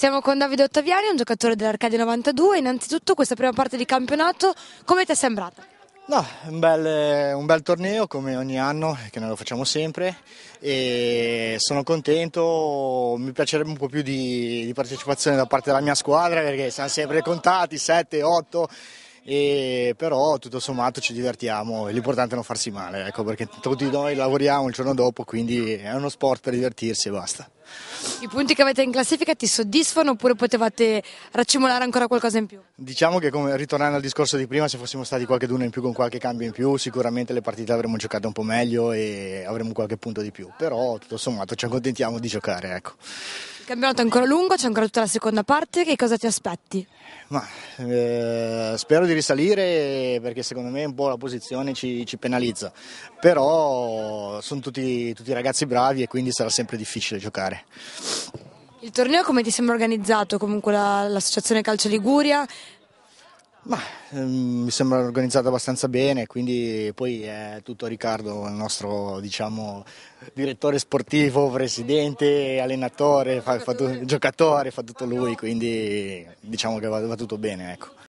Siamo con Davide Ottaviani, un giocatore dell'Arcadia 92. Innanzitutto questa prima parte di campionato, come ti è sembrata? No, un bel, un bel, torneo come ogni anno, che noi lo facciamo sempre e sono contento, mi piacerebbe un po' più di, di partecipazione da parte della mia squadra perché siamo sempre contati, 7, 8, e però tutto sommato ci divertiamo e l'importante è non farsi male, ecco, perché tutti noi lavoriamo il giorno dopo, quindi è uno sport per divertirsi e basta. I punti che avete in classifica ti soddisfano oppure potevate raccimolare ancora qualcosa in più? Diciamo che come, ritornando al discorso di prima, se fossimo stati qualche d'uno in più con qualche cambio in più, sicuramente le partite avremmo giocato un po' meglio e avremmo qualche punto di più, però tutto sommato ci accontentiamo di giocare. Ecco. Il campionato è ancora lungo, c'è ancora tutta la seconda parte, che cosa ti aspetti? Ma, eh, spero di risalire perché secondo me un po' la posizione ci, ci penalizza, però sono tutti, tutti ragazzi bravi e quindi sarà sempre difficile giocare. Il torneo come ti sembra organizzato? Comunque la, l'associazione Calcio Liguria? Ma, ehm, mi sembra organizzato abbastanza bene, quindi poi è tutto Riccardo, il nostro diciamo, direttore sportivo, presidente, allenatore, fa, fa tu, giocatore, fa tutto lui, quindi diciamo che va, va tutto bene. Ecco.